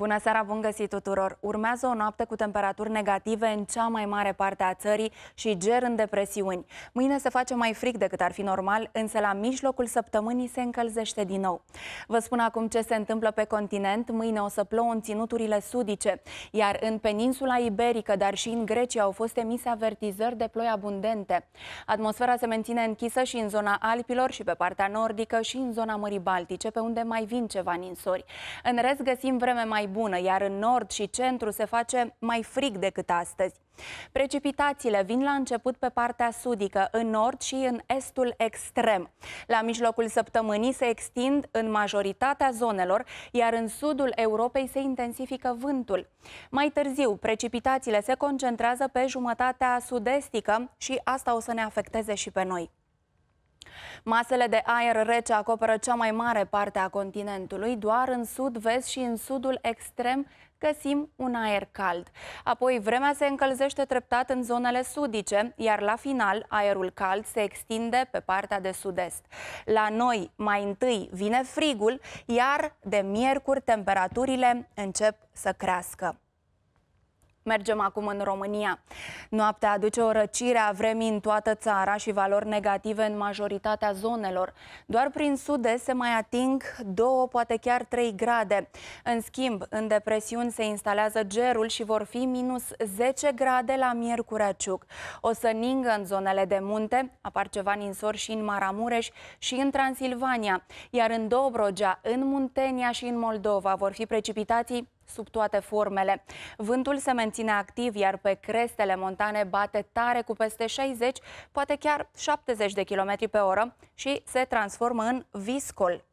Bună seara, bun găsit tuturor! Urmează o noapte cu temperaturi negative în cea mai mare parte a țării și ger în depresiuni. Mâine se face mai fric decât ar fi normal, însă la mijlocul săptămânii se încălzește din nou. Vă spun acum ce se întâmplă pe continent. Mâine o să plouă în ținuturile sudice, iar în peninsula iberică, dar și în Grecia au fost emise avertizări de ploi abundente. Atmosfera se menține închisă și în zona Alpilor și pe partea nordică și în zona Mării Baltice, pe unde mai vin ceva ninsori. În rest găsim vreme mai bună, iar în nord și centru se face mai frig decât astăzi. Precipitațiile vin la început pe partea sudică, în nord și în estul extrem. La mijlocul săptămânii se extind în majoritatea zonelor, iar în sudul Europei se intensifică vântul. Mai târziu, precipitațiile se concentrează pe jumătatea sudestică și asta o să ne afecteze și pe noi. Masele de aer rece acoperă cea mai mare parte a continentului, doar în sud, vest și în sudul extrem găsim un aer cald. Apoi vremea se încălzește treptat în zonele sudice, iar la final aerul cald se extinde pe partea de sud-est. La noi mai întâi vine frigul, iar de miercuri temperaturile încep să crească. Mergem acum în România. Noaptea aduce o răcire a vremii în toată țara și valori negative în majoritatea zonelor. Doar prin sude se mai ating 2, poate chiar 3 grade. În schimb, în depresiuni se instalează gerul și vor fi minus 10 grade la Miercurea Ciuc. O să ningă în zonele de munte, apar ceva ninsori și în Maramureș și în Transilvania, iar în Dobrogea, în Muntenia și în Moldova vor fi precipitații sub toate formele. Vântul se menține activ, iar pe crestele montane bate tare cu peste 60, poate chiar 70 de km pe oră și se transformă în viscol.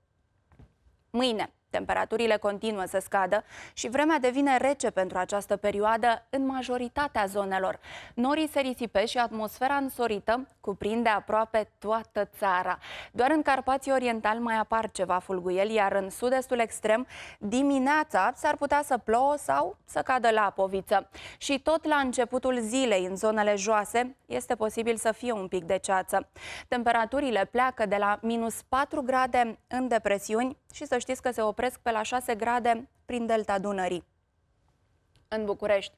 Mâine, Temperaturile continuă să scadă și vremea devine rece pentru această perioadă în majoritatea zonelor. Norii se risipe și atmosfera însorită cuprinde aproape toată țara. Doar în Carpații Oriental mai apar ceva fulguieli, iar în sud-estul extrem dimineața s-ar putea să plouă sau să cadă la apoviță. Și tot la începutul zilei, în zonele joase, este posibil să fie un pic de ceață. Temperaturile pleacă de la minus 4 grade în depresiuni și să știți că se oprește opresc pe la 6 grade prin delta Dunării. În București,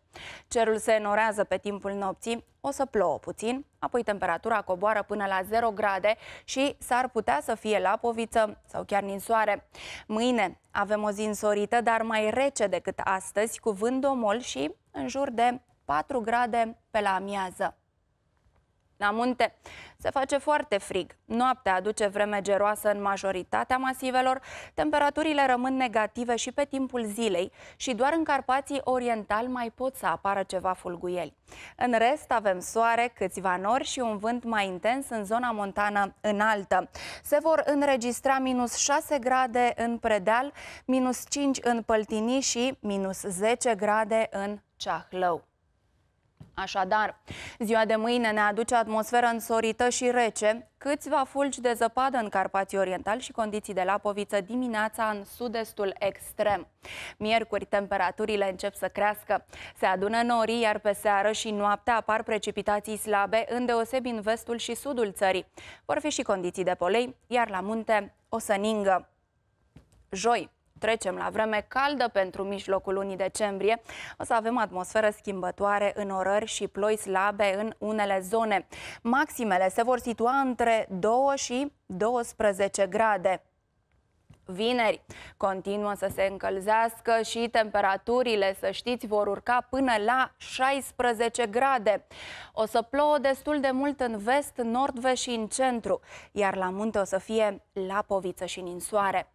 cerul se enorează pe timpul nopții, o să plouă puțin, apoi temperatura coboară până la 0 grade și s-ar putea să fie lapoviță sau chiar ninsoare. Mâine avem o zi însorită, dar mai rece decât astăzi, cu vânt domol și în jur de 4 grade pe la amiază. La munte se face foarte frig. Noaptea aduce vreme geroasă în majoritatea masivelor, temperaturile rămân negative și pe timpul zilei și doar în Carpații Oriental mai pot să apară ceva fulguieli. În rest avem soare, câțiva nori și un vânt mai intens în zona montană înaltă. Se vor înregistra minus 6 grade în Predeal, minus 5 în Păltini și minus 10 grade în Ceahlău. Așadar, ziua de mâine ne aduce atmosferă însorită și rece, câțiva fulgi de zăpadă în Carpații Oriental și condiții de lapoviță dimineața în sud-estul extrem. Miercuri, temperaturile încep să crească. Se adună nori iar pe seară și noaptea apar precipitații slabe, îndeosebi în vestul și sudul țării. Vor fi și condiții de polei, iar la munte o să ningă. Joi, Trecem la vreme caldă pentru mijlocul lunii decembrie. O să avem atmosferă schimbătoare în orări și ploi slabe în unele zone. Maximele se vor situa între 2 și 12 grade. Vineri continuă să se încălzească și temperaturile, să știți, vor urca până la 16 grade. O să plouă destul de mult în vest, nord-vest și în centru, iar la munte o să fie la poviță și ninsoare.